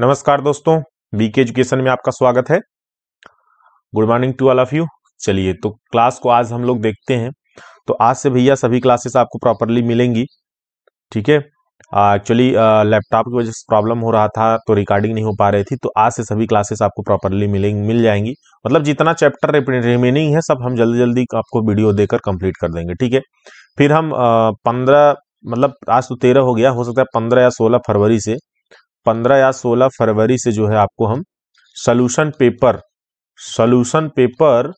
नमस्कार दोस्तों BK education में आपका स्वागत है good morning to all of you चलिए तो क्लास को आज हम लोग देखते हैं तो आज से भैया सभी क्लासेस आपको प्रॉपरली मिलेंगी ठीक है एक्चुअली लैपटॉप की वजह से प्रॉब्लम हो रहा था तो रिकॉर्डिंग नहीं हो पा रही थी तो आज से सभी क्लासेस आपको प्रॉपरली मिलेंगी मिल जाएंगी मतलब जितना चैप्टर रिमेनिंग है सब हम जल्दी जल्दी आपको वीडियो देकर कंप्लीट कर देंगे ठीक है फिर हम पंद्रह मतलब आज तो तेरह हो गया हो सकता है पंद्रह या सोलह फरवरी से 15 या 16 फरवरी से जो है आपको हम सोल्यूशन पेपर सोल्यूशन पेपर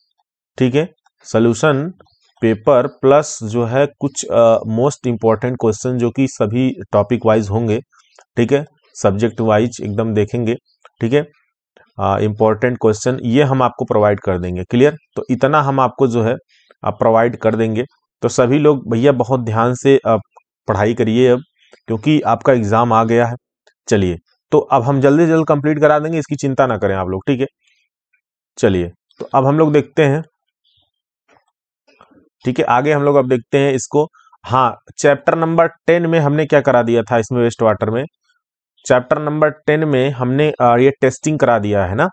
ठीक है सोल्यूशन पेपर प्लस जो है कुछ मोस्ट इंपॉर्टेंट क्वेश्चन जो कि सभी टॉपिक वाइज होंगे ठीक है सब्जेक्ट वाइज एकदम देखेंगे ठीक है इंपॉर्टेंट क्वेश्चन ये हम आपको प्रोवाइड कर देंगे क्लियर तो इतना हम आपको जो है आप प्रोवाइड कर देंगे तो सभी लोग भैया बहुत ध्यान से पढ़ाई करिए अब क्योंकि आपका एग्ज़ाम आ गया है चलिए तो अब हम जल्दी जल्द कंप्लीट करा देंगे इसकी चिंता ना करें आप लोग ठीक है चलिए तो अब हम लोग देखते हैं ठीक है आगे हम लोग अब देखते हैं इसको हाँ चैप्टर नंबर टेन में हमने क्या करा दिया था इसमें वेस्ट वाटर में चैप्टर नंबर टेन में हमने ये टेस्टिंग करा दिया है ना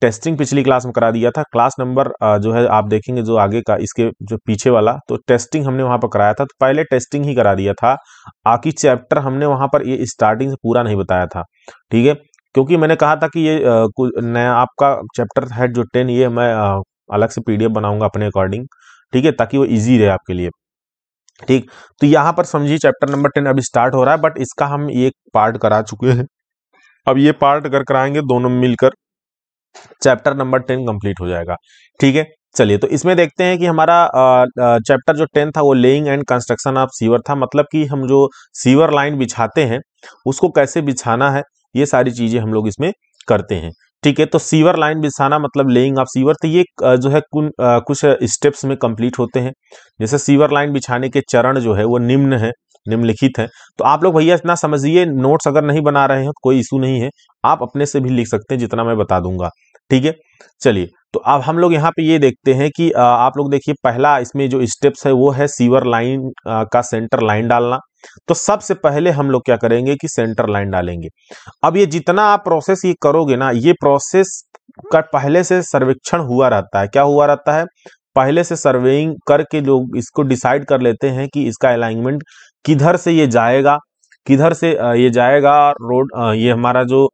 टेस्टिंग पिछली क्लास में करा दिया था क्लास नंबर जो है आप देखेंगे जो आगे का इसके जो पीछे वाला तो टेस्टिंग हमने वहां पर कराया था तो पहले टेस्टिंग ही करा दिया था आखिर चैप्टर हमने वहां पर ये स्टार्टिंग से पूरा नहीं बताया था ठीक है क्योंकि मैंने कहा था कि ये नया आपका चैप्टर है जो टेन ये मैं अलग से पीडीएफ बनाऊंगा अपने अकॉर्डिंग ठीक है ताकि वो ईजी रहे आपके लिए ठीक तो यहाँ पर समझिए चैप्टर नंबर टेन अभी स्टार्ट हो रहा है बट इसका हम ये पार्ट करा चुके हैं अब ये पार्ट अगर कराएंगे दोनों मिलकर चैप्टर नंबर टेन कंप्लीट हो जाएगा ठीक है चलिए तो इसमें देखते हैं कि हमारा चैप्टर जो टेन था वो laying and construction of sewer था मतलब कि हम जो सीवर लाइन बिछाते हैं उसको कैसे बिछाना है ये सारी चीजें हम लोग इसमें करते हैं ठीक है तो सीवर लाइन बिछाना मतलब लेइंग ऑफ सीवर तो ये जो है कुछ स्टेप्स में कंप्लीट होते हैं जैसे सीवर लाइन बिछाने के चरण जो है वो निम्न है निम्नलिखित है तो आप लोग भैया इतना समझिए नोट्स अगर नहीं बना रहे हैं तो कोई इशू नहीं है आप अपने से भी लिख सकते हैं जितना मैं बता दूंगा ठीक है चलिए तो अब हम लोग यहाँ पे ये देखते हैं कि आप लोग देखिए पहला इसमें जो स्टेप्स है वो है सीवर लाइन का सेंटर लाइन डालना तो सबसे पहले हम लोग क्या करेंगे कि सेंटर लाइन डालेंगे अब ये जितना आप प्रोसेस ये करोगे ना ये प्रोसेस का पहले से सर्वेक्षण हुआ रहता है क्या हुआ रहता है पहले से सर्वेइंग करके लोग इसको डिसाइड कर लेते हैं कि इसका अलाइनमेंट किधर से ये जाएगा किधर से ये जाएगा रोड ये हमारा जो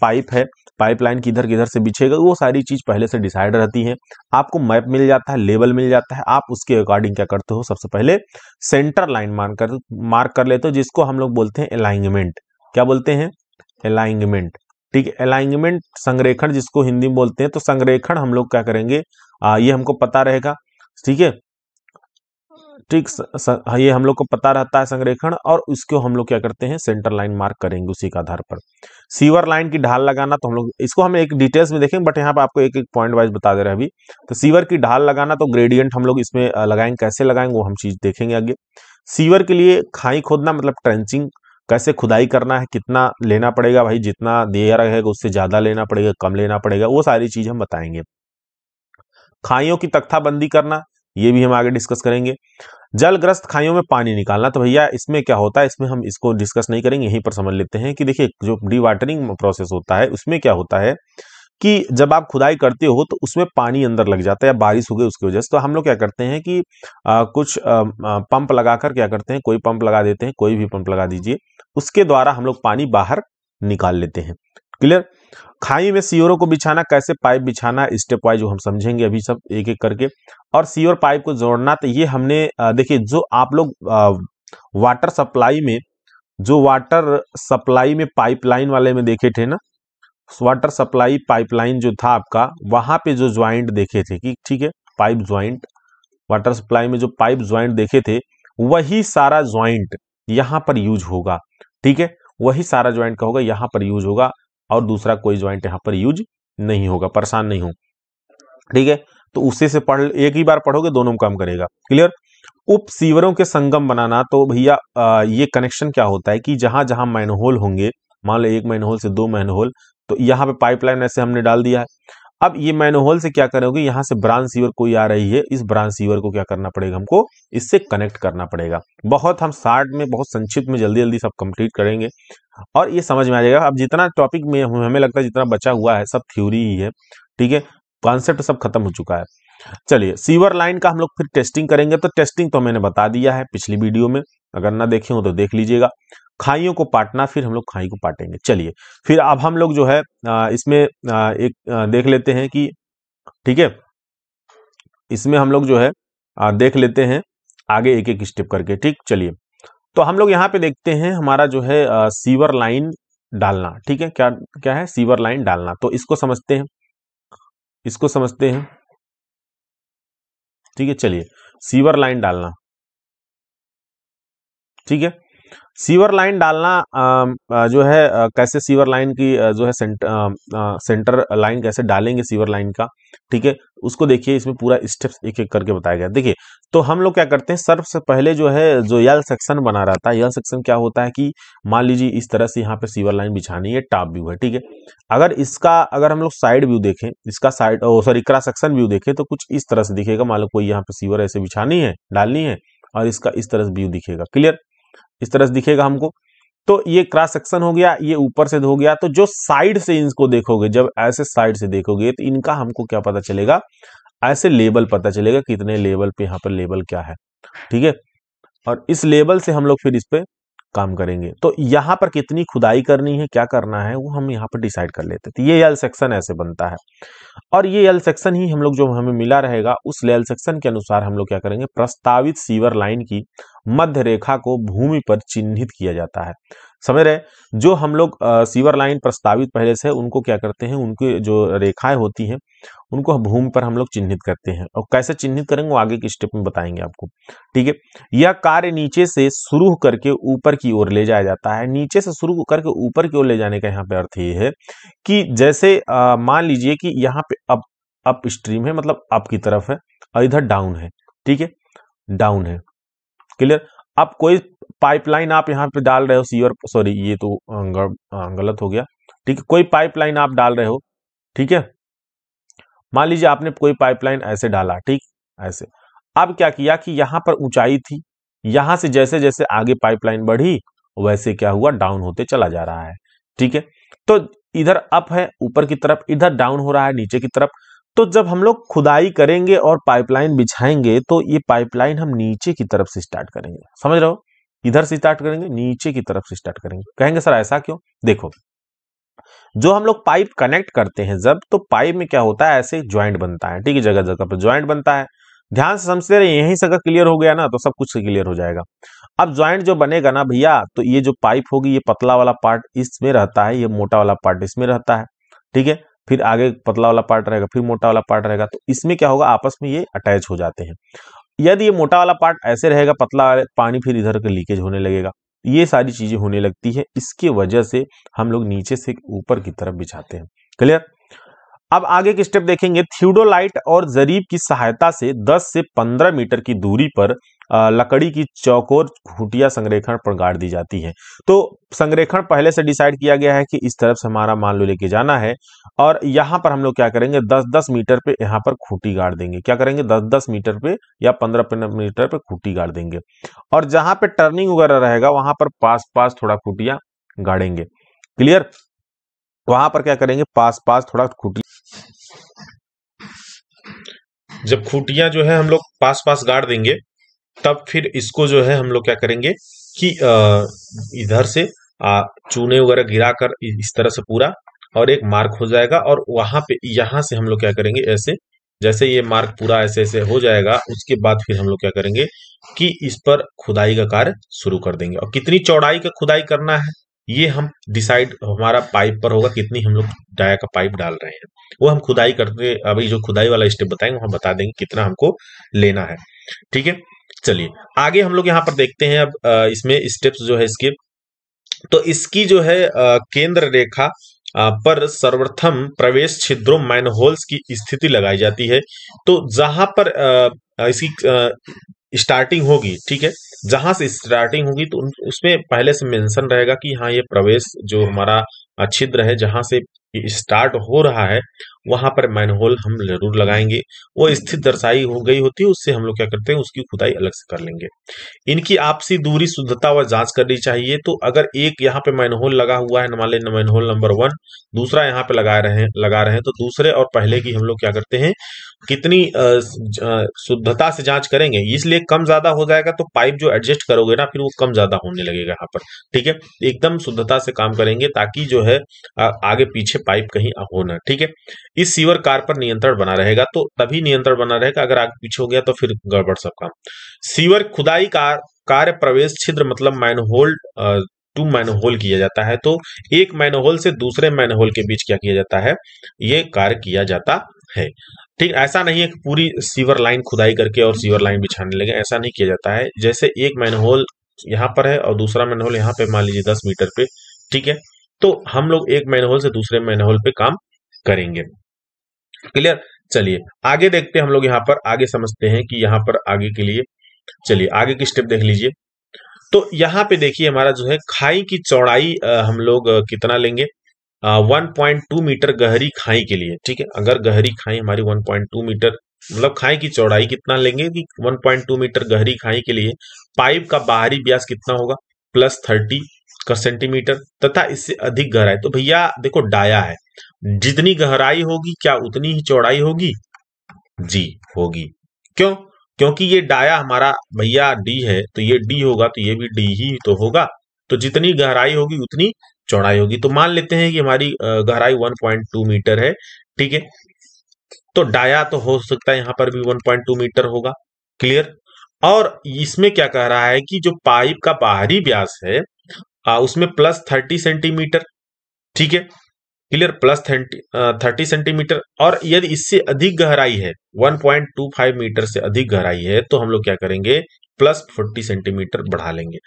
पाइप है पाइपलाइन किधर किधर से बिछेगा वो सारी चीज पहले से डिसाइड रहती है आपको मैप मिल जाता है लेवल मिल जाता है आप उसके अकॉर्डिंग क्या करते हो सबसे पहले सेंटर लाइन मार्क कर मार्क कर लेते हो जिसको हम लोग बोलते हैं अलाइनमेंट क्या बोलते हैं अलाइनमेंट ठीक है अलाइनमेंट संरेखण जिसको हिंदी में बोलते हैं तो संरेखण हम लोग क्या करेंगे आ, ये हमको पता रहेगा ठीक है ठीक हाँ, ये हम लोग को पता रहता है संरेखण और उसको हम लोग क्या करते हैं सेंटर लाइन मार्क करेंगे उसी के आधार पर सीवर लाइन की ढाल लगाना तो हम लोग इसको हम एक डिटेल्स में देखेंगे बट यहाँ पर आपको एक एक पॉइंट वाइज बता दे रहे हैं अभी तो सीवर की ढाल लगाना तो ग्रेडियंट हम लोग इसमें लगाएंगे कैसे लगाएंगे वो हम चीज देखेंगे आगे सीवर के लिए खाई खोदना मतलब ट्रेंचिंग कैसे खुदाई करना है कितना लेना पड़ेगा भाई जितना दे रहेगा उससे ज़्यादा लेना पड़ेगा कम लेना पड़ेगा वो सारी चीज़ हम बताएंगे खाइयों की तख्ताबंदी करना ये भी हम आगे डिस्कस करेंगे जलग्रस्त खाइयों में पानी निकालना तो भैया इसमें क्या होता है इसमें हम इसको डिस्कस नहीं करेंगे यहीं पर समझ लेते हैं कि देखिए जो डी वाटरिंग प्रोसेस होता है उसमें क्या होता है कि जब आप खुदाई करते हो तो उसमें पानी अंदर लग जाता है या बारिश हो गई उसकी वजह से तो हम लोग क्या करते हैं कि आ, कुछ आ, आ, पंप लगाकर क्या करते हैं कोई पंप लगा देते हैं कोई भी पंप लगा दीजिए उसके द्वारा हम लोग पानी बाहर निकाल लेते हैं क्लियर खाई में सीओरों को बिछाना कैसे पाइप बिछाना स्टेप वाइज हम समझेंगे अभी सब एक एक करके और सीओर पाइप को जोड़ना तो ये हमने देखिए जो आप लोग वाटर सप्लाई में जो वाटर सप्लाई में पाइपलाइन वाले में देखे थे ना वाटर सप्लाई पाइपलाइन जो था आपका वहां पे जो ज्वाइंट देखे थे कि ठीक है पाइप ज्वाइंट वाटर सप्लाई में जो पाइप ज्वाइंट देखे थे वही सारा ज्वाइंट यहां पर यूज होगा ठीक है वही सारा ज्वाइंट का होगा यहां पर यूज होगा और दूसरा कोई ज्वाइंट यहाँ पर यूज नहीं होगा परेशान नहीं हो ठीक है तो उसी से पढ़ एक ही बार पढ़ोगे दोनों काम करेगा क्लियर उप सीवरों के संगम बनाना तो भैया ये कनेक्शन क्या होता है कि जहां जहां मैनहोल होंगे मान लो एक मैनहोल से दो मैनहोल तो यहाँ पे पाइपलाइन ऐसे हमने डाल दिया है अब ये मैनहोल से क्या करोगे यहाँ से ब्रांच सीवर कोई आ रही है इस ब्रांच सीवर को क्या करना पड़ेगा हमको इससे कनेक्ट करना पड़ेगा बहुत हम शार्ट में बहुत संक्षिप्त में जल्दी जल्दी सब कंप्लीट करेंगे और ये समझ में आ जाएगा अब जितना टॉपिक में हमें लगता है जितना बचा हुआ है सब थ्योरी ही है ठीक है कॉन्सेप्ट सब खत्म हो चुका है चलिए सीवर लाइन का हम लोग फिर टेस्टिंग करेंगे तो टेस्टिंग तो मैंने बता दिया है पिछली वीडियो में अगर ना देखे हो तो देख लीजिएगा खाइयों को पाटना फिर हम लोग खाई को पाटेंगे चलिए फिर अब हम लोग जो है इसमें एक देख लेते हैं कि ठीक है इसमें हम लोग जो है देख लेते हैं आगे एक एक स्टेप करके ठीक चलिए तो हम लोग यहाँ पे देखते हैं हमारा जो है आ, सीवर लाइन डालना ठीक है क्या क्या है सीवर लाइन डालना तो इसको समझते हैं इसको समझते हैं ठीक है चलिए सीवर लाइन डालना ठीक है सीवर लाइन डालना जो है कैसे सीवर लाइन की जो है सेंटर सेंटर लाइन कैसे डालेंगे सीवर लाइन का ठीक है उसको देखिए इसमें पूरा स्टेप्स एक एक करके बताया गया देखिए तो हम लोग क्या करते हैं सबसे पहले जो है जो यल सेक्शन बना रहता है यल सेक्शन क्या होता है कि मान लीजिए इस तरह से यहाँ पे सीवर लाइन बिछानी है टॉप व्यू है ठीक है अगर इसका अगर हम लोग साइड व्यू देखें इसका side sorry cross section view देखें तो कुछ इस तरह से दिखेगा मान लो कोई यहाँ पे सीवर ऐसे बिछानी है डालनी है और इसका इस तरह से व्यू दिखेगा क्लियर इस तरह से दिखेगा हमको तो ये क्रॉस सेक्शन हो गया ये ऊपर से हो गया तो जो साइड से इनको देखोगे जब ऐसे साइड से देखोगे तो इनका हमको क्या पता चलेगा ऐसे लेबल पता चलेगा कितने लेवल पे यहाँ पर लेबल क्या है ठीक है और इस लेवल से हम लोग फिर इस पे काम करेंगे तो यहाँ पर कितनी खुदाई करनी है क्या करना है वो हम यहाँ पर डिसाइड कर लेते थे तो ये एल सेक्शन ऐसे बनता है और ये एल सेक्शन ही हम लोग जो हमें मिला रहेगा उस एल सेक्शन के अनुसार हम लोग क्या करेंगे प्रस्तावित सीवर लाइन की मध्य रेखा को भूमि पर चिन्हित किया जाता है समझ रहे जो हम लोग सीवर लाइन प्रस्तावित पहले से उनको क्या करते हैं उनकी जो रेखाएं होती हैं उनको भूमि पर हम लोग चिन्हित करते हैं और कैसे चिन्हित करेंगे वो आगे के स्टेप में बताएंगे आपको ठीक है यह कार्य नीचे से शुरू करके ऊपर की ओर ले जाया जाता है नीचे से शुरू करके ऊपर की ओर ले जाने का यहाँ पे अर्थ ये है कि जैसे मान लीजिए कि यहाँ पे अप अप स्ट्रीम है मतलब अप की तरफ है और इधर डाउन है ठीक है डाउन है क्लियर अब कोई पाइपलाइन आप यहाँ पे डाल रहे हो सी और सॉरी ये तो गलत हो गया ठीक है कोई पाइपलाइन आप डाल रहे हो ठीक है मान लीजिए आपने कोई पाइपलाइन ऐसे डाला ठीक ऐसे अब क्या किया कि यहाँ पर ऊंचाई थी यहां से जैसे जैसे आगे पाइपलाइन बढ़ी वैसे क्या हुआ डाउन होते चला जा रहा है ठीक है तो इधर अप है ऊपर की तरफ इधर डाउन हो रहा है नीचे की तरफ तो जब हम लोग खुदाई करेंगे और पाइपलाइन बिछाएंगे तो ये पाइपलाइन हम नीचे की तरफ से स्टार्ट करेंगे समझ रहे हो इधर से स्टार्ट करेंगे नीचे की तरफ से स्टार्ट करेंगे कहेंगे सर ऐसा क्यों देखो जो हम लोग पाइप कनेक्ट करते हैं जब तो पाइप में क्या होता है ऐसे ज्वाइंट बनता है ठीक है जगह जगह पर ज्वाइंट बनता है ध्यान से समझते रहे यहीं से अगर क्लियर हो गया ना तो सब कुछ क्लियर हो जाएगा अब ज्वाइंट जो बनेगा ना भैया तो ये जो पाइप होगी ये पतला वाला पार्ट इसमें रहता है ये मोटा वाला पार्ट इसमें रहता है ठीक है फिर आगे पतला वाला पार्ट रहेगा फिर मोटा वाला पार्ट रहेगा तो इसमें क्या होगा आपस में ये अटैच हो जाते हैं यदि ये मोटा वाला पार्ट ऐसे रहेगा पतला पानी फिर इधर का लीकेज होने लगेगा ये सारी चीजें होने लगती है इसके वजह से हम लोग नीचे से ऊपर की तरफ बिछाते हैं क्लियर अब आगे के स्टेप देखेंगे थ्यूडोलाइट और जरीब की सहायता से 10 से 15 मीटर की दूरी पर लकड़ी की चौकोर खुटिया संरेखण पर गाड़ दी जाती है तो संरेखण पहले से डिसाइड किया गया है कि इस तरफ से हमारा मान लो लेके जाना है और यहाँ पर हम लोग क्या करेंगे दस दस मीटर पे यहाँ पर खूटी गाड़ देंगे क्या करेंगे दस दस मीटर पे या पंद्रह पंद्रह मीटर पे खूटी गाड़ देंगे और जहां पे टर्निंग वगैरह रहेगा वहां पर पास पास थोड़ा खूटिया गाड़ेंगे क्लियर वहां पर क्या करेंगे पास पास थोड़ा खूटी जब खूटिया जो है हम लोग पास पास गाड़ देंगे तब फिर इसको जो है हम लोग क्या करेंगे कि इधर से चूने वगैरह गिरा कर इस तरह से पूरा और एक मार्क हो जाएगा और वहां पे यहां से हम लोग क्या करेंगे ऐसे जैसे ये मार्क पूरा ऐसे ऐसे हो जाएगा उसके बाद फिर हम लोग क्या करेंगे कि इस पर खुदाई का कार्य शुरू कर देंगे और कितनी चौड़ाई का खुदाई करना है ये हम डिसाइड हमारा पाइप पर होगा कितनी हम लोग डाया का पाइप डाल रहे हैं वो हम खुदाई करते अभी जो खुदाई वाला स्टेप बताएंगे हम बता देंगे कितना हमको लेना है ठीक है चलिए आगे हम लोग यहाँ पर देखते हैं अब इसमें स्टेप्स जो है इसके तो इसकी जो है केंद्र रेखा पर सर्वप्रथम प्रवेश छिद्रों माइनहोल्स की स्थिति लगाई जाती है तो जहां पर इसकी स्टार्टिंग होगी ठीक है जहां से स्टार्टिंग होगी तो उसमें पहले से मेंशन रहेगा कि हाँ ये प्रवेश जो हमारा छिद्र है जहां से स्टार्ट हो रहा है वहां पर मैन होल हम जरूर लगाएंगे वो स्थित दर्शाई हो गई होती है उससे हम लोग क्या करते हैं उसकी खुदाई अलग से कर लेंगे इनकी आपसी दूरी शुद्धता व जांच करनी चाहिए तो अगर एक यहाँ पे मैन होल लगा हुआ है मान मैन होल नंबर वन दूसरा यहाँ पे लगा रहे हैं लगा रहे हैं तो दूसरे और पहले की हम लोग क्या करते हैं कितनी शुद्धता से जांच करेंगे इसलिए कम ज्यादा हो जाएगा तो पाइप जो एडजस्ट करोगे ना फिर वो कम ज्यादा होने लगेगा यहाँ पर ठीक है एकदम शुद्धता से काम करेंगे ताकि जो है आगे पीछे पाइप कहीं होना ठीक है इस सीवर कार पर नियंत्रण बना रहेगा तो तभी नियंत्रण बना रहेगा अगर आगे पीछे हो गया तो फिर गड़बड़ सब काम सीवर खुदाई कार कार्य प्रवेश छिद्र मतलब मैनहोल टू मैनहोल किया जाता है तो एक मैनहोल से दूसरे मैनहोल के बीच क्या किया जाता है ये कार्य किया जाता है ठीक ऐसा नहीं है कि पूरी सीवर लाइन खुदाई करके और सीवर लाइन बिछाने लगे ऐसा नहीं किया जाता है जैसे एक मैनहोल यहाँ पर है और दूसरा मैनहोल यहाँ पे मान लीजिए दस मीटर पे ठीक है तो हम लोग एक मैनहोल से दूसरे मैनहोल पे काम करेंगे क्लियर चलिए आगे देखते हैं हम लोग यहाँ पर आगे समझते हैं कि यहाँ पर आगे के लिए चलिए आगे की स्टेप देख लीजिए तो यहाँ पे देखिए हमारा जो है खाई की चौड़ाई हम लोग कितना लेंगे 1.2 मीटर गहरी खाई के लिए ठीक है अगर गहरी खाई हमारी 1.2 मीटर मतलब खाई की चौड़ाई कितना लेंगे कि 1.2 मीटर गहरी खाई के लिए पाइप का बाहरी व्यास कितना होगा प्लस थर्टी कर सेंटीमीटर तथा इससे अधिक गहराई तो भैया देखो डाया है जितनी गहराई होगी क्या उतनी ही चौड़ाई होगी जी होगी क्यों क्योंकि ये डाया हमारा भैया डी है तो ये डी होगा तो ये भी डी ही तो होगा तो जितनी गहराई होगी उतनी चौड़ाई होगी तो मान लेते हैं कि हमारी गहराई 1.2 मीटर है ठीक है तो डाया तो हो सकता है यहां पर भी 1.2 मीटर होगा क्लियर और इसमें क्या कह रहा है कि जो पाइप का बाहरी व्यास है आ, हाँ, उसमें प्लस थर्टी सेंटीमीटर ठीक है क्लियर प्लस थर्टी सेंटीमीटर और यदि इससे अधिक गहराई है 1.25 मीटर से अधिक गहराई है तो हम लोग क्या करेंगे प्लस 40 सेंटीमीटर बढ़ा लेंगे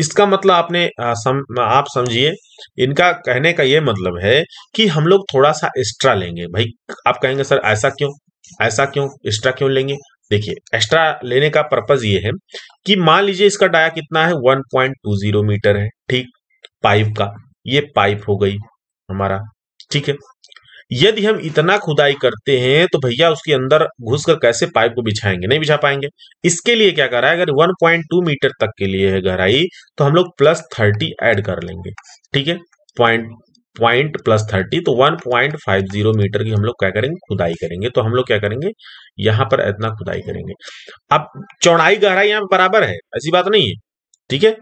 इसका मतलब आपने आ, सम, आप समझिए इनका कहने का यह मतलब है कि हम लोग थोड़ा सा एक्स्ट्रा लेंगे भाई आप कहेंगे सर ऐसा क्यों ऐसा क्यों एक्स्ट्रा क्यों लेंगे देखिए एक्स्ट्रा लेने का पर्पज ये है कि मान लीजिए इसका डाया कितना है 1.20 मीटर है ठीक पाइप का ये पाइप हो गई हमारा ठीक है यदि हम इतना खुदाई करते हैं तो भैया उसके अंदर घुसकर कैसे पाइप को बिछाएंगे नहीं बिछा पाएंगे इसके लिए क्या कर रहा है अगर 1.2 मीटर तक के लिए है गहराई तो हम लोग प्लस थर्टी एड कर लेंगे ठीक है पॉइंट पॉइंट प्लस थर्टी तो one point five zero metre की हम लोग क्या करेंगे खुदाई करेंगे तो हम लोग क्या करेंगे यहां पर इतना खुदाई करेंगे अब चौड़ाई गहराई यहां बराबर है ऐसी बात नहीं है ठीक है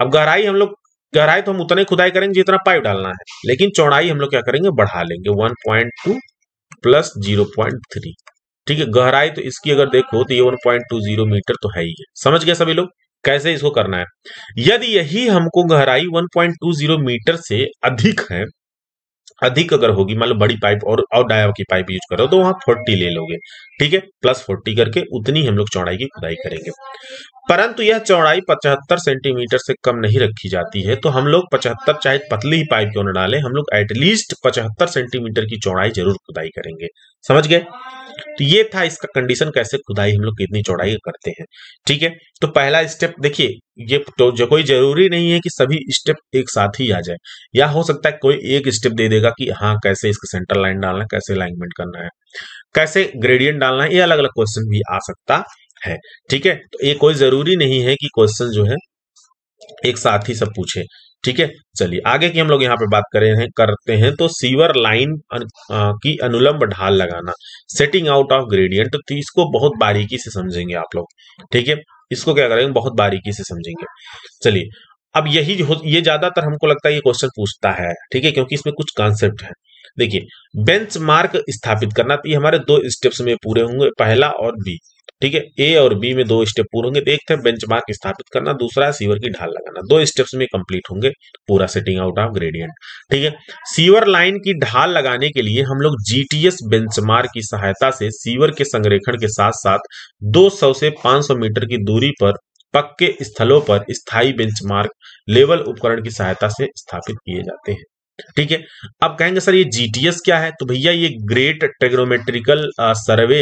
अब गहराई हम लोग गहराई तो हम उतने खुदाई करेंगे जितना पाइप डालना है लेकिन चौड़ाई हम लोग क्या करेंगे बढ़ा लेंगे one point two plus zero point three ठीक है गहराई तो इसकी अगर देखो तो ये one point two zero metre तो है ही है समझ गया सभी लोग कैसे इसको करना है यदि यही हमको गहराई 1.20 मीटर से अधिक है अधिक अगर होगी मतलब बड़ी पाइप और और डाया की पाइप यूज करो तो वहां फोर्टी ले लोगे ठीक है प्लस फोर्टी करके उतनी हम लोग चौड़ाई की खुदाई करेंगे परंतु यह चौड़ाई पचहत्तर सेंटीमीटर से कम नहीं रखी जाती है तो हम लोग पचहत्तर चाहे पतली ही पाइप क्यों न डालें हम लोग एटलीस्ट पचहत्तर सेंटीमीटर की चौड़ाई जरूर खुदाई करेंगे समझ गए तो ये था इसका कंडीशन कैसे खुदाई हम लोग कितनी चौड़ाई करते हैं ठीक है तो पहला स्टेप देखिए ये तो जो कोई जरूरी नहीं है कि सभी स्टेप एक साथ ही आ जाए या हो सकता है कोई एक स्टेप दे देगा कि हाँ कैसे इसका सेंटर लाइन डालना कैसे अलाइनमेंट करना है कैसे ग्रेडियंट डालना है ये अलग अलग क्वेश्चन भी आ सकता है ठीक है तो ये कोई जरूरी नहीं है कि क्वेश्चन जो है एक साथ ही सब पूछे ठीक है चलिए आगे की हम लोग यहाँ पे बात करें हैं करते हैं तो सीवर लाइन की अनुलंब ढाल लगाना सेटिंग आउट ऑफ ग्रेडियंट तो इसको बहुत बारीकी से समझेंगे आप लोग ठीक है इसको क्या करेंगे बहुत बारीकी से समझेंगे चलिए अब यही ये ज्यादातर हमको लगता है ये क्वेश्चन पूछता है ठीक है क्योंकि इसमें कुछ कॉन्सेप्ट है देखिए बेंचमार्क स्थापित करना तो ये हमारे दो स्टेप्स में पूरे होंगे पहला और बी ठीक है ए और बी में दो स्टेप पूरे होंगे तो एक था बेंचमार्क स्थापित करना दूसरा सीवर की ढाल लगाना दो स्टेप्स में कंप्लीट होंगे पूरा सेटिंग आउट ऑफ ग्रेडियंट ठीक है सीवर लाइन की ढाल लगाने के लिए हम लोग जीटीएस बेंचमार्क की सहायता से सीवर के संरेखण के साथ साथ 200 से 500 मीटर की दूरी पर पक्के स्थलों पर स्थायी बेंचमार्क लेवल उपकरण की सहायता से स्थापित किए जाते हैं ठीक है अब कहेंगे सर ये जीटीएस क्या है तो भैया ये great trigonometrical survey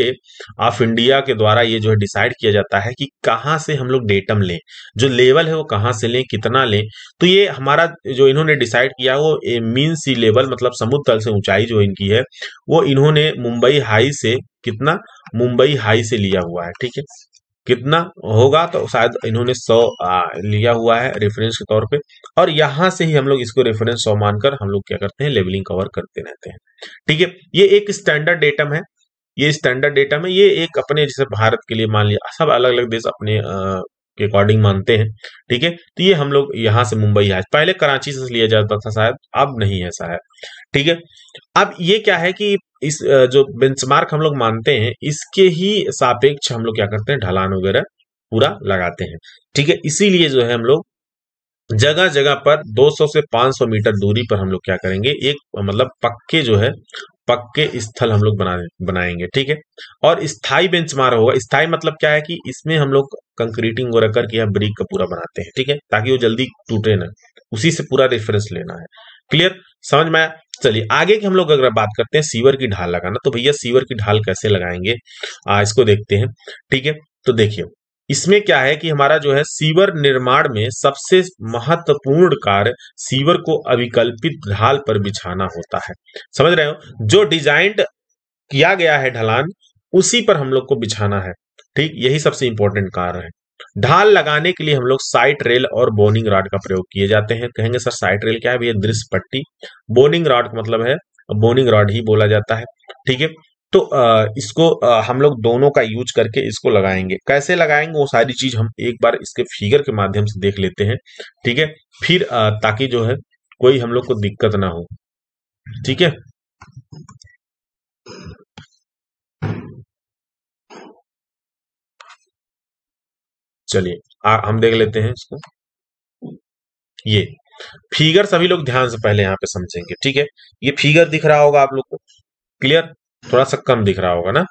of India के द्वारा ये जो है डिसाइड किया जाता है कि कहां से हम लोग डेटम लें जो लेवल है वो कहां से लें कितना लें तो ये हमारा जो इन्होंने डिसाइड किया वो मीन सी लेवल मतलब समुद्र तल से ऊंचाई जो इनकी है वो इन्होंने मुंबई हाई से कितना मुंबई हाई से लिया हुआ है ठीक है कितना होगा तो शायद इन्होंने सौ लिया हुआ है रेफरेंस के तौर पे और यहां से ही हम लोग इसको रेफरेंस सौ मानकर हम लोग क्या करते हैं लेवलिंग कवर करते रहते हैं ठीक है ये एक स्टैंडर्ड डेटम है ये स्टैंडर्ड डेटम है ये एक अपने जैसे भारत के लिए मान लिया सब अलग अलग देश अपने के अकॉर्डिंग मानते हैं ठीक है तो ये हम लोग यहाँ से मुंबई आए पहले कराची से लिया जाता था शायद अब नहीं ऐसा है ठीक है अब ये क्या है कि इस जो बेंचमार्क हम लोग मानते हैं इसके ही सापेक्ष हम लोग क्या करते हैं ढलान वगैरह पूरा लगाते हैं ठीक है इसीलिए जो है हम लोग जगह जगह पर 200 से 500 मीटर दूरी पर हम लोग क्या करेंगे एक मतलब पक्के जो है पक्के स्थल हम लोग बना बनाएंगे ठीक है और स्थाई बेंच मारा होगा स्थाई मतलब क्या है कि इसमें हम लोग कंक्रीटिंग वगैरह करके या ब्रिक का पूरा बनाते हैं ठीक है ताकि वो जल्दी टूटे ना उसी से पूरा रेफरेंस लेना है क्लियर समझ में आया चलिए आगे की हम लोग अगर बात करते हैं सीवर की ढाल लगाना तो भैया सीवर की ढाल कैसे लगाएंगे आ, इसको देखते हैं ठीक है तो देखिए इसमें क्या है कि हमारा जो है सीवर निर्माण में सबसे महत्वपूर्ण कार्य सीवर को अविकल्पित ढाल पर बिछाना होता है समझ रहे हो जो डिजाइंड किया गया है ढलान उसी पर हम लोग को बिछाना है ठीक यही सबसे इंपॉर्टेंट कार्य है ढाल लगाने के लिए हम लोग साइट रेल और बोनिंग रॉड का प्रयोग किए जाते हैं कहेंगे सर साइट रेल क्या है भैया दृश्य पट्टी बोनिंग रॉड मतलब है बोनिंग रॉड ही बोला जाता है ठीक है तो इसको हम लोग दोनों का यूज करके इसको लगाएंगे कैसे लगाएंगे वो सारी चीज हम एक बार इसके फिगर के माध्यम से देख लेते हैं ठीक है फिर ताकि जो है कोई हम लोग को दिक्कत ना हो ठीक है चलिए हम देख लेते हैं इसको ये फिगर सभी लोग ध्यान से पहले यहां पे समझेंगे ठीक है ये फिगर दिख रहा होगा आप लोग को क्लियर थोड़ा सा कम दिख रहा होगा ना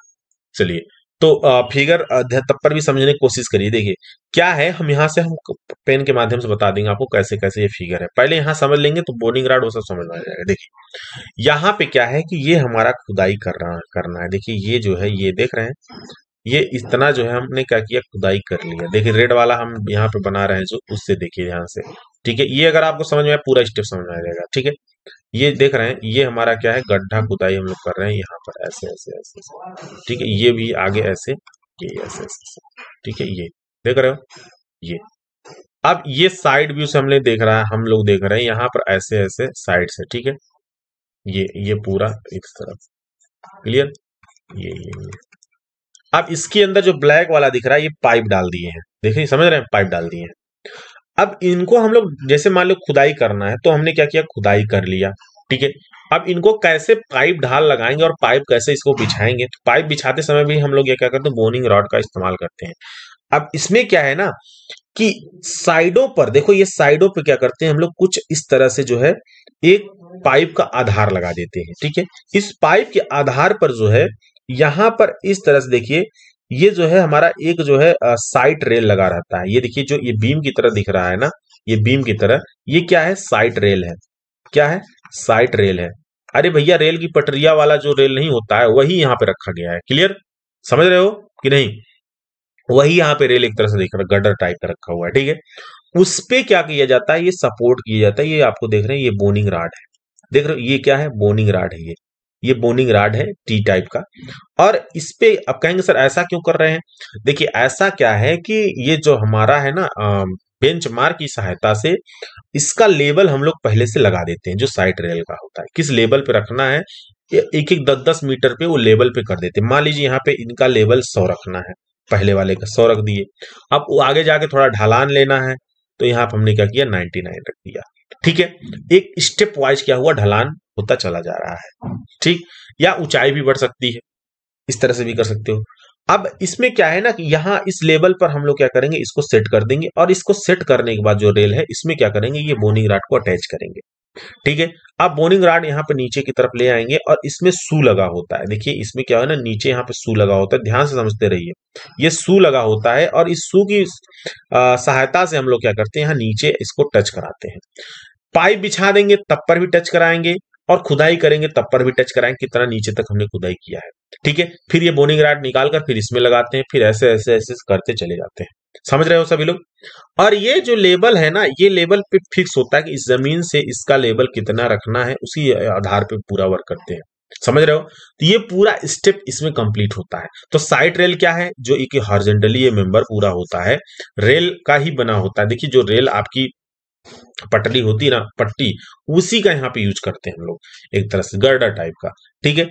चलिए तो फिगर तब पर भी समझने की कोशिश करिए देखिए क्या है हम यहाँ से हम पेन के माध्यम से बता देंगे आपको कैसे कैसे ये फिगर है पहले यहाँ समझ लेंगे तो बोर्डिंग राड वो सब समझ में आ जाएगा देखिए यहाँ पे क्या है कि ये हमारा खुदाई कर रहा करना है देखिए ये जो है ये देख रहे हैं ये इतना जो है हमने क्या किया खुदाई कर लिया देखिए रेड वाला हम यहाँ पे बना रहे हैं जो उससे देखिए यहाँ से ठीक है ये अगर आपको समझ में आए पूरा स्टेप समझ में आ जाएगा ठीक है ये देख रहे हैं ये हमारा क्या है गड्ढा खुदाई हम लोग कर रहे हैं यहाँ पर ऐसे ऐसे ऐसे ठीक है ये भी आगे ऐसे ये ऐसे ऐसे ठीक है ये देख रहे हो ये अब ये साइड व्यू से हमने देख रहा है हम लोग देख रहे हैं यहाँ पर ऐसे ऐसे साइड से ठीक है ये ये पूरा इस तरफ क्लियर ये ये अब इसके अंदर जो ब्लैक वाला दिख रहा है ये पाइप डाल दिए हैं देखिए समझ रहे हैं पाइप डाल दिए हैं अब इनको हम लोग जैसे मान लो खुदाई करना है तो हमने क्या किया खुदाई कर लिया ठीक है अब इनको कैसे पाइप ढाल लगाएंगे और पाइप कैसे इसको बिछाएंगे तो पाइप बिछाते समय भी हम लोग ये क्या करते हैं बोनिंग रॉड का इस्तेमाल करते हैं अब इसमें क्या है ना कि साइडों पर देखो ये साइडों पर क्या करते हैं हम लोग कुछ इस तरह से जो है एक पाइप का आधार लगा देते हैं ठीक है इस पाइप के आधार पर जो है यहां पर इस तरह से देखिए ये जो है हमारा एक जो है साइट रेल लगा रहता है ये देखिए जो ये बीम की तरह दिख रहा है ना ये बीम की तरह ये क्या है साइट रेल है क्या है साइट रेल है अरे भैया रेल की पटरिया वाला जो रेल नहीं होता है वही यहाँ पे रखा गया है क्लियर समझ रहे हो कि नहीं वही यहाँ पे रेल एक तरह से देख रहा गडर टाइप का रखा हुआ है ठीक है उस पर क्या किया जाता है ये सपोर्ट किया जाता है ये आपको देख रहे हैं ये बोनिंग राड है देख रहे हो ये क्या है बोनिंग राड है ये ये बोनिंग राड है टी टाइप का और इस पे अब कहेंगे सर ऐसा क्यों कर रहे हैं देखिए ऐसा क्या है कि ये जो हमारा है ना मार्क की सहायता से इसका लेवल हम लोग पहले से लगा देते हैं जो साइट रेल का होता है किस लेवल पे रखना है एक एक दस दस मीटर पे वो लेवल पे कर देते मान लीजिए यहाँ पे इनका लेवल सौ रखना है पहले वाले का सौ रख दिए अब वो आगे जाके थोड़ा ढलान लेना है तो यहाँ पर हमने क्या किया नाइनटी नाइन रख दिया ठीक है एक स्टेप वाइज क्या हुआ ढलान होता चला जा रहा है ठीक या ऊंचाई भी बढ़ सकती है इस तरह से भी कर सकते हो अब इसमें क्या है ना कि यहाँ इस लेवल पर हम लोग क्या करेंगे इसको सेट कर देंगे और इसको सेट करने के बाद जो रेल है इसमें क्या करेंगे ये बोनिंग राड को अटैच करेंगे ठीक है अब बोनिंग राड यहाँ पे नीचे की तरफ ले आएंगे और इसमें सू लगा होता है देखिए इसमें क्या है ना नीचे यहाँ पे सू लगा होता है ध्यान से समझते रहिए ये सू लगा होता है और इस सू की सहायता से हम लोग क्या करते हैं यहाँ नीचे इसको टच कराते हैं पाइप बिछा देंगे तब पर भी टच कराएंगे और खुदाई करेंगे तब पर भी टच कराएंगे कितना नीचे तक हमने खुदाई किया है ठीक है फिर ये बोनिंग राड निकाल कर फिर इसमें लगाते हैं फिर ऐसे ऐसे ऐसे करते चले जाते हैं समझ रहे हो सभी लोग और ये जो लेबल है ना ये लेबल पे फिक्स होता है कि इस जमीन से इसका लेबल कितना रखना है उसी आधार पे पूरा वर्क करते हैं समझ रहे हो तो ये पूरा स्टेप इसमें कंप्लीट होता है तो साइट रेल क्या है जो एक हॉर्जेंटली ये मेंबर पूरा होता है रेल का ही बना होता है देखिए जो रेल आपकी पटली होती ना पट्टी उसी का यहाँ पे यूज करते हैं हम लोग एक तरह से गर्डर टाइप का ठीक है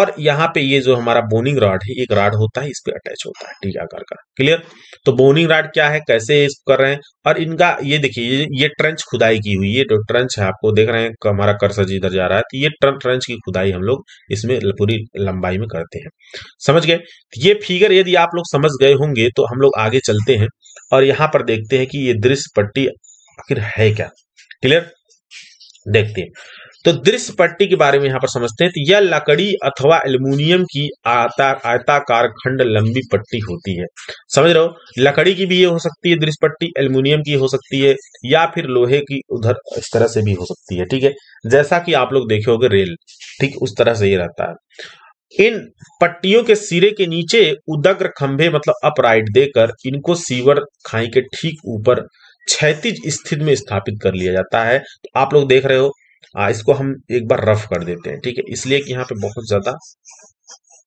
और यहाँ पे ये जो हमारा बोनिंग राड है एक राड होता है इस पे अटैच होता है है आकार का क्लियर तो बोनिंग राड क्या है कैसे कर रहे हैं और इनका ये देखिए ये, ये ट्रंच खुदाई की हुई है जो ट्रंच है आपको देख रहे हैं हमारा कर्सर जी इधर जा रहा है तो ये ट्रंच की खुदाई हम लोग इसमें पूरी लंबाई में करते हैं समझ गए तो ये फिगर यदि आप लोग समझ गए होंगे तो हम लोग आगे चलते हैं और यहाँ पर देखते हैं कि ये दृश्य पट्टी आखिर है क्या क्लियर देखते हैं तो दृश्य पट्टी के बारे में यहां पर समझते हैं तो यह लकड़ी अथवा एल्यूमिनियम की आता आयताकार खंड लंबी पट्टी होती है समझ रहे हो लकड़ी की भी ये हो सकती है दृश्य पट्टी एल्यूमिनियम की हो सकती है या फिर लोहे की उधर इस तरह से भी हो सकती है ठीक है जैसा कि आप लोग देखे होगे रेल ठीक उस तरह से ये रहता है इन पट्टियों के सिरे के नीचे उदग्र खंभे मतलब अपराइट देकर इनको सीवर खाई के ठीक ऊपर क्षैतिज स्थिति में स्थापित कर लिया जाता है तो आप लोग देख रहे हो आ, इसको हम एक बार रफ कर देते हैं ठीक है इसलिए कि यहाँ पे बहुत ज्यादा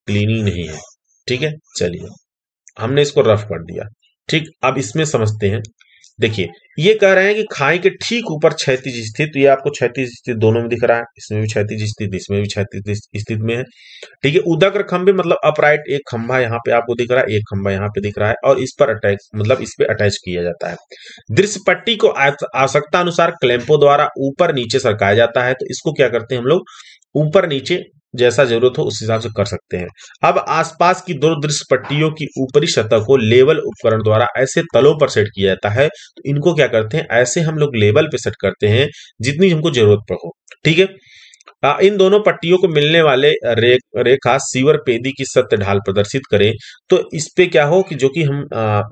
क्लीनिंग नहीं है ठीक है चलिए हमने इसको रफ कर दिया ठीक अब इसमें समझते हैं देखिए ये कह रहे हैं कि खाई के ठीक ऊपर क्षैतिज स्थित ये आपको क्षैतिज स्थित दोनों में दिख रहा है इसमें भी क्षैतिज स्थित इसमें भी क्षैतिज स्थित में है ठीक है उदग्र खंभे मतलब अपराइट एक खंभा यहाँ पे आपको दिख रहा है एक खंभा यहाँ पे दिख रहा है और इस पर अटैच मतलब इस पर अटैच किया जाता है दृश्य पट्टी को आवश्यकता अनुसार क्लैंपो द्वारा ऊपर नीचे सरकाया जाता है तो इसको क्या करते हैं हम लोग ऊपर नीचे जैसा जरूरत हो उस हिसाब से कर सकते हैं अब आसपास की दूरदृश्य पट्टियों की ऊपरी सतह को लेवल उपकरण द्वारा ऐसे तलों पर सेट किया जाता है तो इनको क्या करते हैं ऐसे हम लोग लेवल पे सेट करते हैं जितनी हमको जरूरत पड़ो हो ठीक है हाँ, इन दोनों पट्टियों को मिलने वाले रे, रेखा सीवर पेदी की सत्य ढाल प्रदर्शित करें तो इस पे क्या हो कि जो कि हम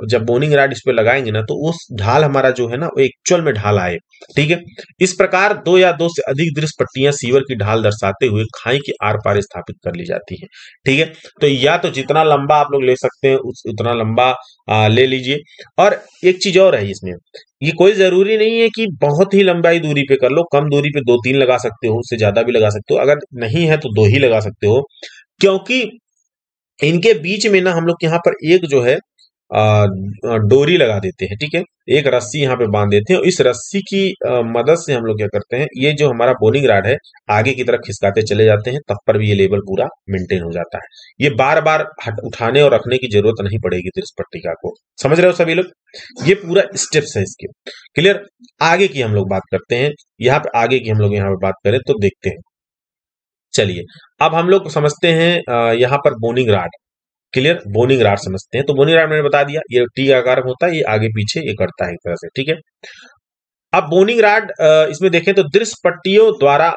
जब बोनिंग राड इस पे लगाएंगे ना तो उस ढाल हमारा जो है ना वो एक्चुअल में ढाल आए ठीक है इस प्रकार दो या दो से अधिक दृश्य पट्टियां सीवर की ढाल दर्शाते हुए खाई की आर पार स्थापित कर ली जाती है ठीक है तो या तो जितना लंबा आप लोग ले सकते हैं उतना लंबा ले लीजिए और एक चीज और है इसमें ये कोई जरूरी नहीं है कि बहुत ही लंबाई दूरी पे कर लो कम दूरी पे दो तीन लगा सकते हो उससे ज्यादा भी लगा सकते हो अगर नहीं है तो दो ही लगा सकते हो क्योंकि इनके बीच में ना हम लोग यहाँ पर एक जो है डोरी लगा देते हैं ठीक है एक रस्सी यहाँ पे बांध देते हैं इस रस्सी की मदद से हम लोग क्या करते हैं ये जो हमारा बोलिंग राड है आगे की तरफ खिसकाते चले जाते हैं तब पर भी ये लेवल पूरा मेंटेन हो जाता है ये बार बार हट उठाने और रखने की जरूरत नहीं पड़ेगी तिर पट्टिका को समझ रहे हो सभी लोग ये पूरा स्टेप्स है इसके क्लियर आगे की हम लोग बात करते हैं यहाँ पे आगे की हम लोग यहाँ पे बात करें तो देखते हैं चलिए अब हम लोग समझते हैं यहाँ पर boning rod clear boning rod समझते हैं तो बोनिंग राड मैंने बता दिया ये टी आकार में होता है ये आगे पीछे ये करता है एक तरह से ठीक है अब बोनिंग राड इसमें देखें तो दृश्य पट्टियों द्वारा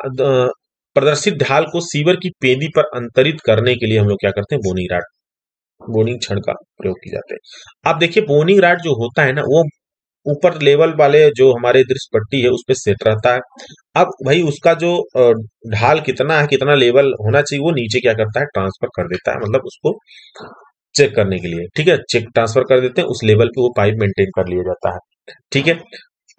प्रदर्शित ढाल को सीवर की पेंदी पर अंतरित करने के लिए हम लोग क्या करते हैं बोनिंग राड बोनिंग क्षण का प्रयोग किया जाता है अब देखिए बोनिंग राड जो होता है ना वो ऊपर लेवल वाले जो हमारे दृश्य पट्टी है उस पर सेट रहता है अब भाई उसका जो ढाल कितना है कितना लेवल होना चाहिए वो नीचे क्या करता है ट्रांसफर कर देता है मतलब उसको चेक करने के लिए ठीक है चेक ट्रांसफर कर देते हैं उस लेवल पे वो पाइप मेंटेन कर लिया जाता है ठीक है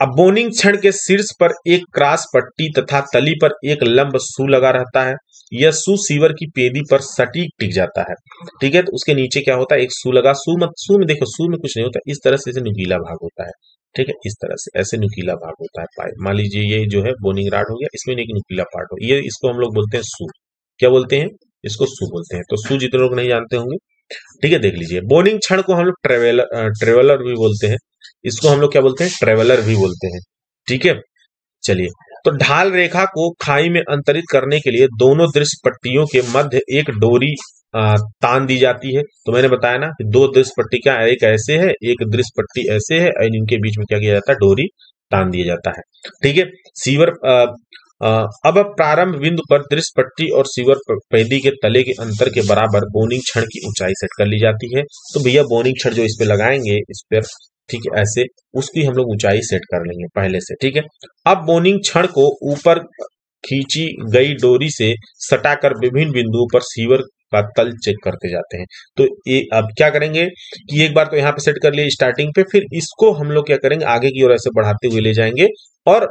अब बोनिंग क्षण के शीर्ष पर एक क्रास पट्टी तथा तली पर एक लंब सू लगा रहता है यह सु सीवर की पेदी पर सटीक टिक जाता है ठीक है तो उसके नीचे क्या होता है एक सु लगा सु मत सु में देखो सु में कुछ नहीं होता इस तरह से इसे नुकीला भाग होता है ठीक है इस तरह से ऐसे नुकीला भाग होता है पाइप मान लीजिए ये जो है बोनिंग राड हो गया इसमें एक नुकीला पार्ट हो ये इसको हम लोग बोलते हैं सु क्या बोलते हैं इसको सु बोलते हैं तो सु जितने लोग नहीं जानते होंगे ठीक है देख लीजिए बोनिंग क्षण को हम लोग ट्रेवलर ट्रेवलर भी बोलते हैं इसको हम लोग क्या बोलते हैं ट्रेवलर भी बोलते हैं ठीक है चलिए तो ढाल रेखा को खाई में अंतरित करने के लिए दोनों दृश्य पट्टियों के मध्य एक डोरी तान दी जाती है तो मैंने बताया ना कि दो दृश्य पट्टी क्या एक ऐसे है एक दृश्य पट्टी ऐसे है एंड इनके बीच में क्या किया जाता है डोरी तान दिया जाता है ठीक है सीवर आ, अब प्रारंभ बिंदु पर दृश्य पट्टी और सीवर पैदी के तले के अंतर के बराबर बोनिंग क्षण की ऊंचाई सेट कर ली जाती है तो भैया बोनिंग क्षण जो इस पे लगाएंगे इस पर ठीक है ऐसे उसकी हम लोग ऊंचाई सेट कर लेंगे पहले से ठीक है अब बोनिंग क्षण को ऊपर खींची गई डोरी से सटाकर विभिन्न बिंदुओं पर सीवर का तल चेक करते जाते हैं तो ये अब क्या करेंगे कि एक बार तो यहाँ पे सेट कर लिए स्टार्टिंग पे फिर इसको हम लोग क्या करेंगे आगे की ओर ऐसे बढ़ाते हुए ले जाएंगे और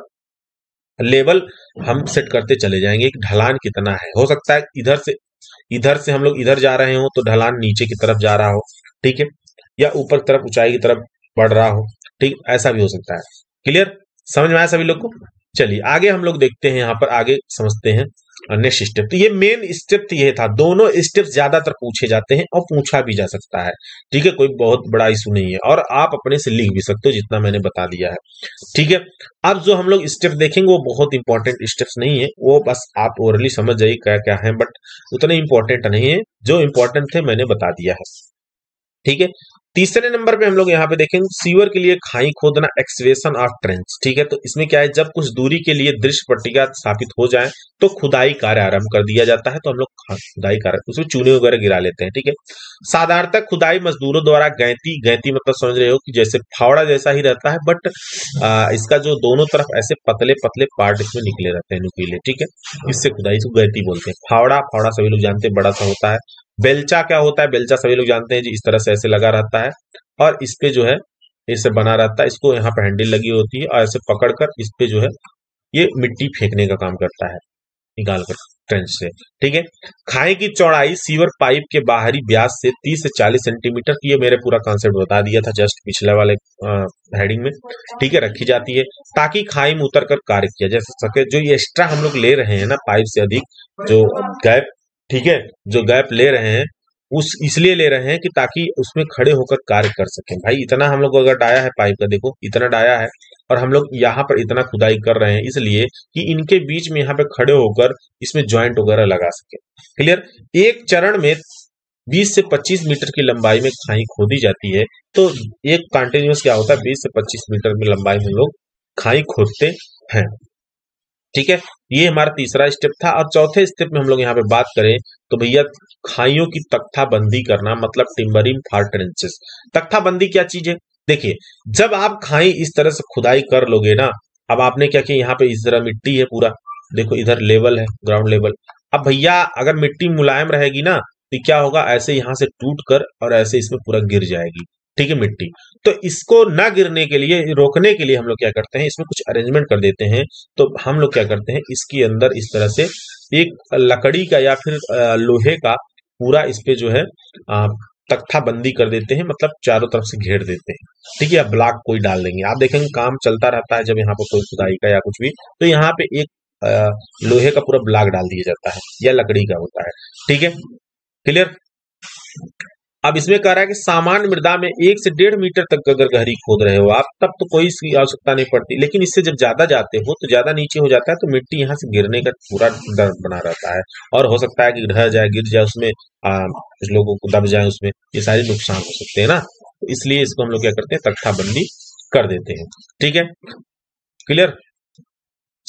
लेवल हम सेट करते चले जाएंगे कि ढलान कितना है हो सकता है इधर से इधर से हम लोग इधर जा रहे हो तो ढलान नीचे की तरफ जा रहा हो ठीक है या ऊपर तरफ ऊंचाई की तरफ बढ़ रहा हो ठीक ऐसा भी हो सकता है क्लियर समझ में आया सभी लोग को चलिए आगे हम लोग देखते हैं यहाँ पर आगे समझते हैं नेक्स्ट स्टेप तो ये मेन स्टेप ये था दोनों स्टेप ज्यादातर पूछे जाते हैं और पूछा भी जा सकता है ठीक है कोई बहुत बड़ा इशू नहीं है और आप अपने से लिख भी सकते हो जितना मैंने बता दिया है ठीक है अब जो हम लोग स्टेप देखेंगे वो बहुत इंपॉर्टेंट स्टेप्स नहीं है वो बस आप ओवरली समझ जाइए क्या क्या है बट उतने इंपॉर्टेंट नहीं है जो इंपॉर्टेंट थे मैंने बता दिया है ठीक है तीसरे नंबर पे हम लोग यहाँ पे देखेंगे सीवर के लिए खाई खोदना एक्सवेशन ऑफ ट्रेंच ठीक है तो इसमें क्या है जब कुछ दूरी के लिए दृश्य पट्टिका स्थापित हो जाए तो खुदाई कार्य आरंभ कर दिया जाता है तो हम लोग खुदाई कार्य उसमें चूने वगैरह गिरा लेते हैं ठीक है साधारणतः खुदाई मजदूरों द्वारा गैती गैती मतलब समझ रहे हो कि जैसे फावड़ा जैसा ही रहता है बट आ, इसका जो दोनों तरफ ऐसे पतले पतले पार्ट इसमें निकले रहते हैं नुकीले ठीक है इससे खुदाई इसको गैती बोलते हैं फावड़ा फावड़ा सभी लोग जानते हैं बड़ा सा होता है बेलचा क्या होता है बेलचा सभी लोग जानते हैं जी इस तरह से ऐसे लगा रहता है रहता है और इस पे जो है इसे बना रहता है इसको यहाँ पे हैंडल लगी होती है और ऐसे पकड़कर कर इस पे जो है ये मिट्टी फेंकने का काम करता है निकाल कर ट्रेंच से ठीक है खाई की चौड़ाई सीवर पाइप के बाहरी व्यास से 30 से 40 सेंटीमीटर ये मेरे पूरा कॉन्सेप्ट बता दिया था जस्ट पिछले वाले हेडिंग में ठीक है रखी जाती है ताकि खाई में उतर कर कार्य किया जा सके जो ये एक्स्ट्रा हम लोग ले रहे हैं ना पाइप से अधिक जो गैप ठीक है जो गैप ले रहे हैं उस इसलिए ले रहे हैं कि ताकि उसमें खड़े होकर कार्य कर सकें भाई इतना हम लोग अगर डाया है पाइप का देखो इतना डाया है और हम लोग यहाँ पर इतना खुदाई कर रहे हैं इसलिए कि इनके बीच में यहाँ पे खड़े होकर इसमें ज्वाइंट वगैरह लगा सके क्लियर एक चरण में 20 से 25 मीटर की लंबाई में खाई खोदी जाती है तो एक कंटिन्यूस क्या होता है 20 से 25 मीटर में लंबाई में लोग खाई खोदते हैं ठीक है ये हमारा तीसरा स्टेप था और चौथे स्टेप में हम लोग यहाँ पे बात करें तो भैया खाइयों की तख्ताबंदी करना मतलब टिम्बरिन फार ट्रेंचेस तख्ताबंदी क्या चीज है देखिए जब आप खाई इस तरह से खुदाई कर लोगे ना अब आपने क्या किया यहाँ पे इस तरह मिट्टी है पूरा देखो इधर लेवल है ग्राउंड लेवल अब भैया अगर मिट्टी मुलायम रहेगी ना तो क्या होगा ऐसे यहाँ से टूट कर और ऐसे इसमें पूरा गिर जाएगी ठीक है मिट्टी तो इसको ना गिरने के लिए रोकने के लिए हम लोग क्या करते हैं इसमें कुछ अरेंजमेंट कर देते हैं तो हम लोग क्या करते हैं इसके अंदर इस तरह से एक लकड़ी का या फिर लोहे का पूरा इस पे जो है तख्ता बंदी कर देते हैं मतलब चारों तरफ से घेर देते हैं ठीक है या ब्लॉक कोई डाल देंगे आप देखेंगे काम चलता रहता है जब यहाँ पर कोई खुदाई का या कुछ भी तो यहाँ पे एक लोहे का पूरा ब्लॉक डाल दिया जाता है या लकड़ी का होता है ठीक है क्लियर अब इसमें कह रहा है कि सामान्य मृदा में एक से डेढ़ मीटर तक अगर गहरी खोद रहे हो आप तब तो कोई इसकी आवश्यकता नहीं पड़ती लेकिन इससे जब ज्यादा जाते हो तो ज्यादा नीचे हो जाता है तो मिट्टी यहाँ से गिरने का पूरा डर बना रहता है और हो सकता है कि ढह जाए गिर जाए उसमें कुछ लोगों को दब जाए उसमें ये सारे नुकसान हो सकते हैं ना तो इसलिए इसको हम लोग क्या करते हैं तख्ताबंदी कर देते हैं ठीक है क्लियर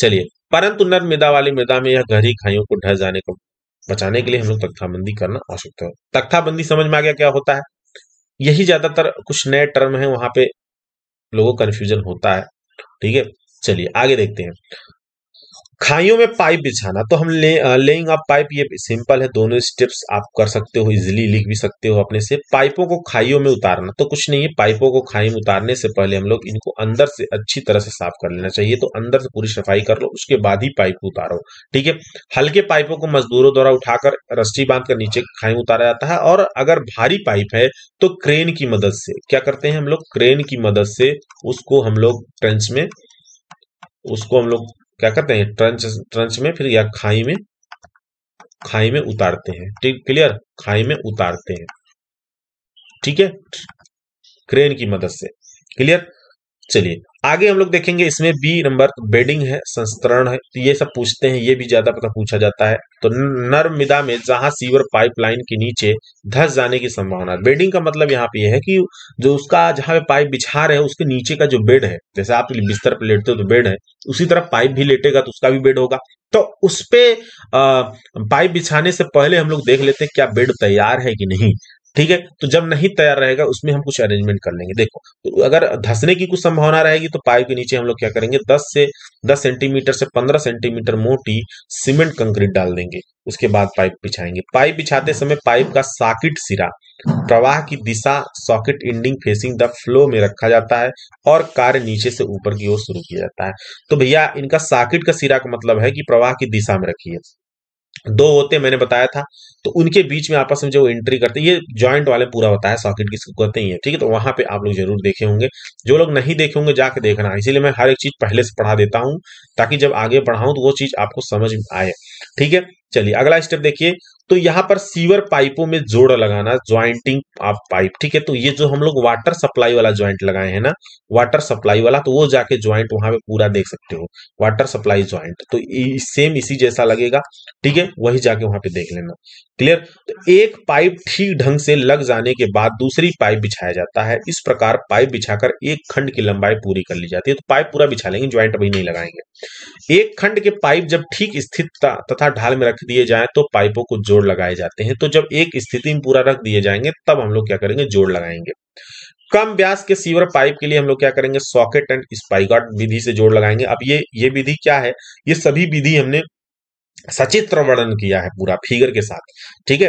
चलिए परंतु नर मृदा वाली मृदा में यह गहरी खाइयों को ढह जाने का बचाने के लिए हम लोग तख्ताबंदी करना आवश्यकता है तख्ताबंदी समझ में आ गया क्या होता है यही ज्यादातर कुछ नए टर्म है वहां पे लोगों कंफ्यूजन होता है ठीक है चलिए आगे देखते हैं खाइयों में पाइप बिछाना तो हम ले लेइंग आप पाइप ये सिंपल है दोनों स्टेप्स आप कर सकते हो इजिली लिख भी सकते हो अपने से पाइपों को खाइयों में उतारना तो कुछ नहीं है पाइपों को खाई में उतारने से पहले हम लोग इनको अंदर से अच्छी तरह से साफ कर लेना चाहिए तो अंदर से पूरी सफाई कर लो उसके बाद ही पाइप उतारो ठीक है हल्के पाइपों को मजदूरों द्वारा उठाकर रस्सी कर नीचे खाई उतारा जाता है और अगर भारी पाइप है तो क्रेन की मदद से क्या करते हैं हम लोग क्रेन की मदद से उसको हम लोग ट्रेंच में उसको हम लोग क्या करते हैं ट्रंच ट्रंच में फिर या खाई में खाई में उतारते हैं ठीक क्लियर खाई में उतारते हैं ठीक है क्रेन की मदद से क्लियर चलिए आगे हम लोग देखेंगे इसमें बी नंबर तो बेडिंग है संस्करण है तो ये सब पूछते हैं ये भी ज्यादा पता पूछा जाता है तो नर्मदा में जहां सीवर पाइपलाइन के नीचे धस जाने की संभावना बेडिंग का मतलब यहाँ पे है कि जो उसका जहां पे पाइप बिछा रहे हैं उसके नीचे का जो बेड है जैसे आप बिस्तर पर लेटते हो तो बेड है उसी तरह पाइप भी लेटेगा तो उसका भी बेड होगा तो उसपे पाइप बिछाने से पहले हम लोग देख लेते हैं क्या बेड तैयार है कि नहीं ठीक है तो जब नहीं तैयार रहेगा उसमें हम कुछ अरेंजमेंट कर लेंगे देखो तो अगर धसने की कुछ संभावना रहेगी तो पाइप के नीचे हम लोग क्या करेंगे 10 से 10 सेंटीमीटर से 15 सेंटीमीटर मोटी सीमेंट कंक्रीट डाल देंगे उसके बाद पाइप बिछाएंगे पाइप बिछाते समय पाइप का साकिट सिरा प्रवाह की दिशा socket ending facing the flow में रखा जाता है और कार्य नीचे से ऊपर की ओर शुरू किया जाता है तो भैया इनका साकिट का सिरा का मतलब है कि प्रवाह की दिशा में रखिए दो होते मैंने बताया था तो उनके बीच में आपस में जो एंट्री करते हैं ये ज्वाइंट वाले पूरा होता है सॉकेट किसको कहते हैं ठीक है तो वहां पे आप लोग जरूर देखे होंगे जो लोग नहीं देखे होंगे जाके देखना इसीलिए मैं हर एक चीज पहले से पढ़ा देता हूं ताकि जब आगे पढ़ाऊं तो वो चीज आपको समझ में आए ठीक है चलिए अगला स्टेप देखिए तो यहाँ पर सीवर पाइपों में जोड़ लगाना ज्वाइंटिंग पाइप ठीक है तो ये जो हम लोग वाटर सप्लाई वाला ज्वाइंट लगाए हैं ना वाटर सप्लाई वाला तो वो जाके ज्वाइंट वहां पे पूरा देख सकते हो वाटर सप्लाई ज्वाइंट तो सेम इसी जैसा लगेगा ठीक है वही जाके वहां पे देख लेना क्लियर तो एक पाइप ठीक ढंग से लग जाने के बाद दूसरी पाइप बिछाया जाता है इस प्रकार पाइप बिछाकर एक खंड की लंबाई पूरी कर ली जाती है तो पाइप पूरा बिछा लेंगे ज्वाइंट अभी नहीं लगाएंगे एक खंड के पाइप जब ठीक स्थित तथा ढाल में रख दिए जाए तो पाइपों को जोड़ जोड़ लगाए जाते हैं तो जब एक स्थिति में पूरा रख दिए जाएंगे तब हम लोग क्या करेंगे जोड़ लगाएंगे कम व्यास के सीवर पाइप के लिए हम लोग क्या करेंगे सॉकेट एंड स्पाइगार्ड विधि से जोड़ लगाएंगे अब ये ये विधि क्या है ये सभी विधि हमने सचित्र वर्णन किया है पूरा फिगर के साथ ठीक है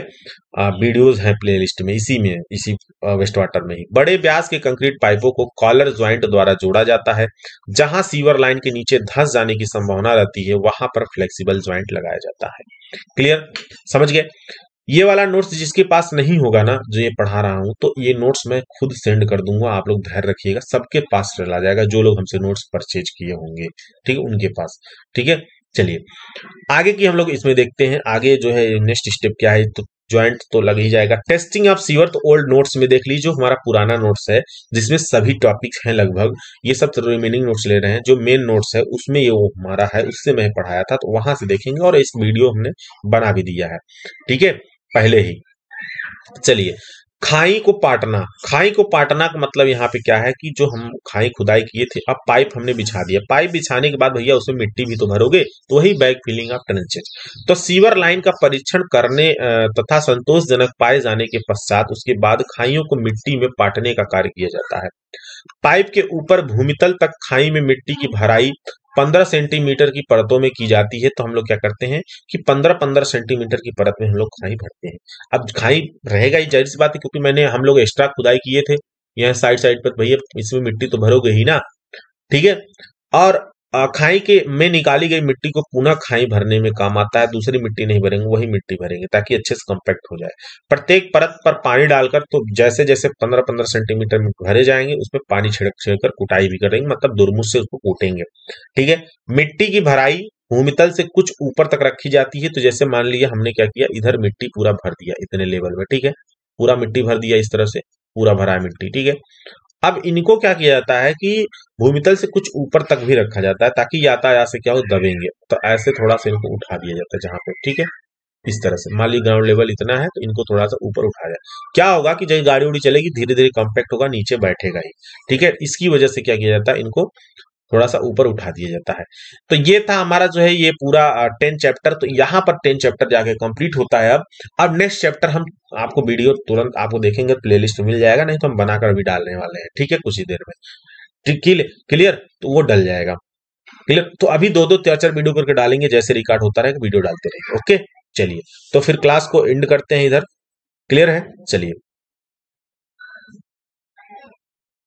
वीडियोस हैं प्लेलिस्ट में इसी में इसी वेस्ट वाटर में ही बड़े ब्यास के कंक्रीट पाइपों को कॉलर ज्वाइंट द्वारा जोड़ा जाता है जहां सीवर लाइन के नीचे धस जाने की संभावना रहती है वहां पर फ्लेक्सिबल ज्वाइंट लगाया जाता है क्लियर समझ गए ये वाला नोट्स जिसके पास नहीं होगा ना जो ये पढ़ा रहा हूं तो ये नोट्स मैं खुद सेंड कर दूंगा आप लोग धैर्य रखिएगा सबके पास चला जाएगा जो लोग हमसे नोट्स परचेज किए होंगे ठीक है उनके पास ठीक है चलिए आगे की हम लोग इसमें देखते हैं आगे जो है नेक्स्ट स्टेप क्या है तो ज्वाइंट तो लग ही जाएगा टेस्टिंग ऑफ सीवर तो ओल्ड नोट्स में देख लीजिए जो हमारा पुराना नोट्स है जिसमें सभी टॉपिक्स हैं लगभग ये सब रिमेनिंग तो नोट्स ले रहे हैं जो मेन नोट्स है उसमें ये वो हमारा है उससे मैं पढ़ाया था तो वहां से देखेंगे और इस वीडियो हमने बना भी दिया है ठीक है पहले ही चलिए खाई को पाटना खाई को पाटना का मतलब यहाँ पे क्या है कि जो हम खाई खुदाई किए थे अब पाइप हमने बिछा दिया पाइप बिछाने के बाद भैया उसमें मिट्टी भी तो भरोगे तो वही बैग फिलिंग ऑफ ट्रेंचेज तो सीवर लाइन का परीक्षण करने तथा संतोषजनक पाए जाने के पश्चात उसके बाद खाइयों को मिट्टी में पाटने का कार्य किया जाता है पाइप के ऊपर भूमितल तक खाई में मिट्टी की भराई पंद्रह सेंटीमीटर की परतों में की जाती है तो हम लोग क्या करते हैं कि पंद्रह पंद्रह सेंटीमीटर की परत में हम लोग खाई भरते हैं अब खाई रहेगा ही जाहिर सी बात है क्योंकि मैंने हम लोग एक्स्ट्रा खुदाई किए थे यहाँ साइड साइड पर भैया इसमें मिट्टी तो भरोगे ही ना ठीक है और खाई के में निकाली गई मिट्टी को पुनः खाई भरने में काम आता है दूसरी मिट्टी नहीं भरेंगे वही मिट्टी भरेंगे ताकि अच्छे से कम्पैक्ट हो जाए प्रत्येक परत पर पानी डालकर तो जैसे जैसे पंद्रह पंद्रह सेंटीमीटर में भरे जाएंगे उसमें पानी छिड़क छिड़क कर कुटाई भी करेंगे मतलब दुरमुज से उसको कूटेंगे ठीक है मिट्टी की भराई भूमितल से कुछ ऊपर तक रखी जाती है तो जैसे मान लिया हमने क्या किया इधर मिट्टी पूरा भर दिया इतने लेवल में ठीक है पूरा मिट्टी भर दिया इस तरह से पूरा भरा है मिट्टी ठीक है अब इनको क्या किया जाता है कि भूमितल से कुछ ऊपर तक भी रखा जाता है ताकि यातायात से क्या हो दबेंगे तो ऐसे थोड़ा सा इनको उठा दिया जाता है जहां पे ठीक है इस तरह से मान ली ग्राउंड लेवल इतना है तो इनको थोड़ा सा ऊपर उठा जाए क्या होगा कि जब गाड़ी उड़ी चलेगी धीरे धीरे कॉम्पैक्ट होगा नीचे बैठेगा ही ठीक है इसकी वजह से क्या किया जाता है इनको थोड़ा सा ऊपर उठा दिया जाता है तो ये था हमारा जो है ये पूरा टेन चैप्टर तो यहाँ पर टेन चैप्टर जाके कंप्लीट होता है अब अब नेक्स्ट चैप्टर हम आपको वीडियो तुरंत आपको देखेंगे प्लेलिस्ट मिल जाएगा नहीं तो हम बनाकर भी डालने वाले हैं ठीक है कुछ ही देर में क्लियर तो वो डल जाएगा क्लियर तो अभी दो दो चार चार वीडियो करके डालेंगे जैसे रिकॉर्ड होता रहेगा वीडियो डालते रहेंगे ओके चलिए तो फिर क्लास को एंड करते हैं इधर क्लियर है चलिए